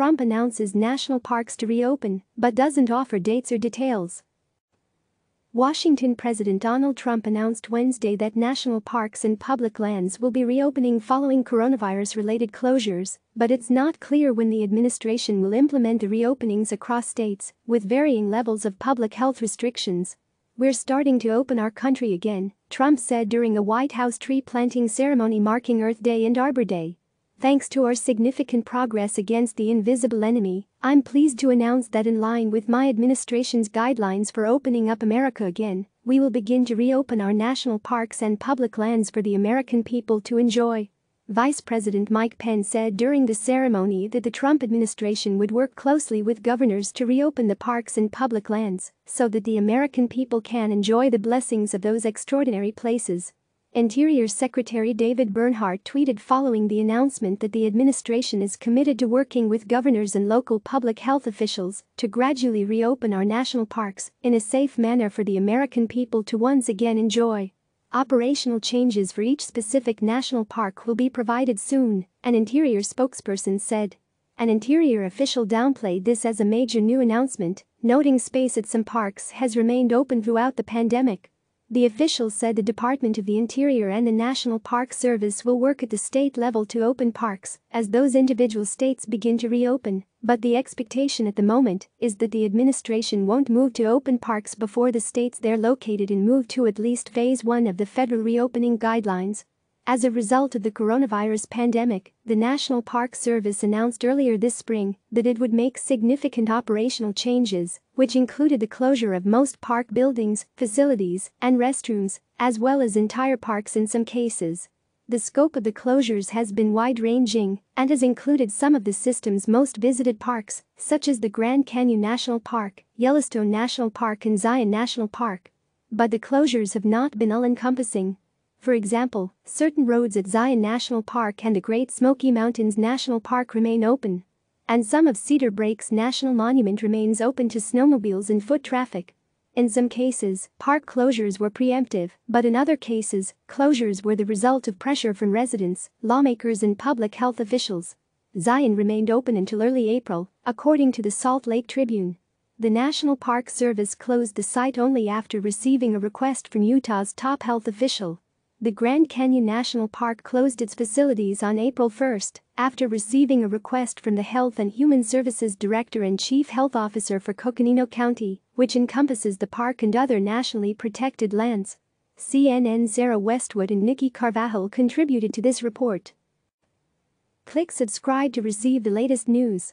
Trump announces national parks to reopen but doesn't offer dates or details. Washington President Donald Trump announced Wednesday that national parks and public lands will be reopening following coronavirus related closures, but it's not clear when the administration will implement the reopenings across states, with varying levels of public health restrictions. We're starting to open our country again, Trump said during a White House tree planting ceremony marking Earth Day and Arbor Day. Thanks to our significant progress against the invisible enemy, I'm pleased to announce that in line with my administration's guidelines for opening up America again, we will begin to reopen our national parks and public lands for the American people to enjoy. Vice President Mike Pence said during the ceremony that the Trump administration would work closely with governors to reopen the parks and public lands so that the American people can enjoy the blessings of those extraordinary places. Interior Secretary David Bernhardt tweeted following the announcement that the administration is committed to working with governors and local public health officials to gradually reopen our national parks in a safe manner for the American people to once again enjoy. Operational changes for each specific national park will be provided soon, an Interior spokesperson said. An Interior official downplayed this as a major new announcement, noting space at some parks has remained open throughout the pandemic. The official said the Department of the Interior and the National Park Service will work at the state level to open parks as those individual states begin to reopen, but the expectation at the moment is that the administration won't move to open parks before the states they're located in move to at least phase one of the federal reopening guidelines, as a result of the coronavirus pandemic, the National Park Service announced earlier this spring that it would make significant operational changes, which included the closure of most park buildings, facilities, and restrooms, as well as entire parks in some cases. The scope of the closures has been wide-ranging and has included some of the system's most visited parks, such as the Grand Canyon National Park, Yellowstone National Park and Zion National Park, but the closures have not been all-encompassing for example, certain roads at Zion National Park and the Great Smoky Mountains National Park remain open. And some of Cedar Breaks National Monument remains open to snowmobiles and foot traffic. In some cases, park closures were preemptive, but in other cases, closures were the result of pressure from residents, lawmakers and public health officials. Zion remained open until early April, according to the Salt Lake Tribune. The National Park Service closed the site only after receiving a request from Utah's top health official the Grand Canyon National Park closed its facilities on April 1 after receiving a request from the Health and Human Services Director and Chief Health Officer for Coconino County, which encompasses the park and other nationally protected lands. CNN Zara Westwood and Nikki Carvajal contributed to this report. Click subscribe to receive the latest news.